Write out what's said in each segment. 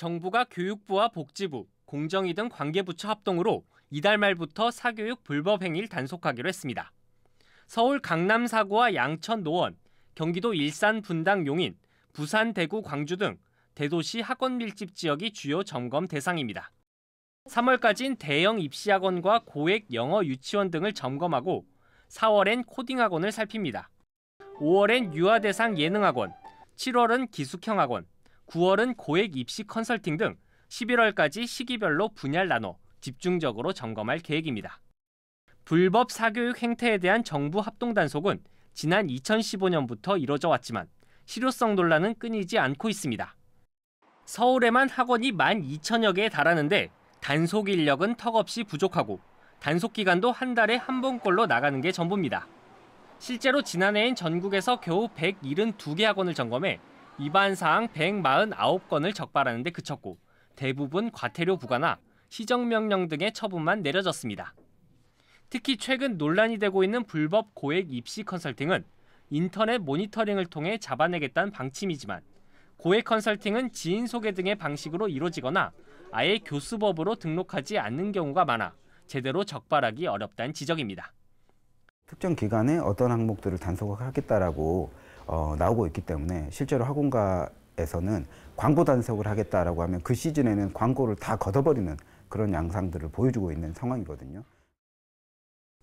정부가 교육부와 복지부, 공정위 등 관계부처 합동으로 이달 말부터 사교육 불법행위를 단속하기로 했습니다. 서울 강남 사구와 양천 노원, 경기도 일산 분당 용인, 부산 대구 광주 등 대도시 학원 밀집 지역이 주요 점검 대상입니다. 3월까지는 대형 입시학원과 고액 영어 유치원 등을 점검하고 4월엔 코딩학원을 살핍니다. 5월엔 유아대상 예능학원, 7월은 기숙형학원, 9월은 고액 입시 컨설팅 등 11월까지 시기별로 분야를 나눠 집중적으로 점검할 계획입니다. 불법 사교육 행태에 대한 정부 합동 단속은 지난 2015년부터 이뤄져 왔지만 실효성 논란은 끊이지 않고 있습니다. 서울에만 학원이 12,000여 개에 달하는데 단속 인력은 턱없이 부족하고 단속 기간도 한 달에 한 번꼴로 나가는 게 전부입니다. 실제로 지난해엔 전국에서 겨우 172개 학원을 점검해 위반 사항 149건을 적발하는 데 그쳤고 대부분 과태료 부과나 시정명령 등의 처분만 내려졌습니다. 특히 최근 논란이 되고 있는 불법 고액 입시 컨설팅은 인터넷 모니터링을 통해 잡아내겠다는 방침이지만 고액 컨설팅은 지인 소개 등의 방식으로 이루어지거나 아예 교수법으로 등록하지 않는 경우가 많아 제대로 적발하기 어렵다는 지적입니다. 특정 기간에 어떤 항목들을 단속을 하겠다라고 어, 나오고 있기 때문에 실제로 학원가에서는 광고 단속을 하겠다라고 하면 그 시즌에는 광고를 다 걷어버리는 그런 양상들을 보여주고 있는 상황이거든요.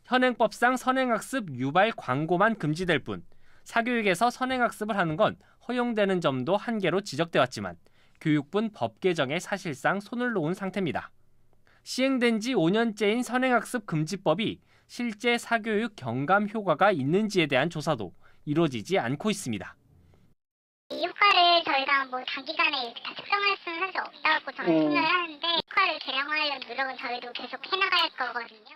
현행법상 선행학습 유발 광고만 금지될 뿐 사교육에서 선행학습을 하는 건 허용되는 점도 한계로 지적되었지만 교육부는 법 개정에 사실상 손을 놓은 상태입니다. 시행된 지 5년째인 선행학습 금지법이 실제 사교육 경감 효과가 있는지에 대한 조사도 이루어지지 않고 있습니다. 이 효과를 저희가 뭐 단기간에 다 측정할 수는 사실 없다고 저는 음. 생각을 하는데 효과를 개량하려는 노력은 저희도 계속 해나갈 거거든요.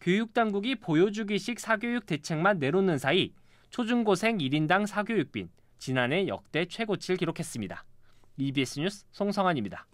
교육당국이 보여주기식 사교육 대책만 내놓는 사이 초중고생 1인당 사교육빈 지난해 역대 최고치를 기록했습니다. EBS 뉴스 송성환입니다.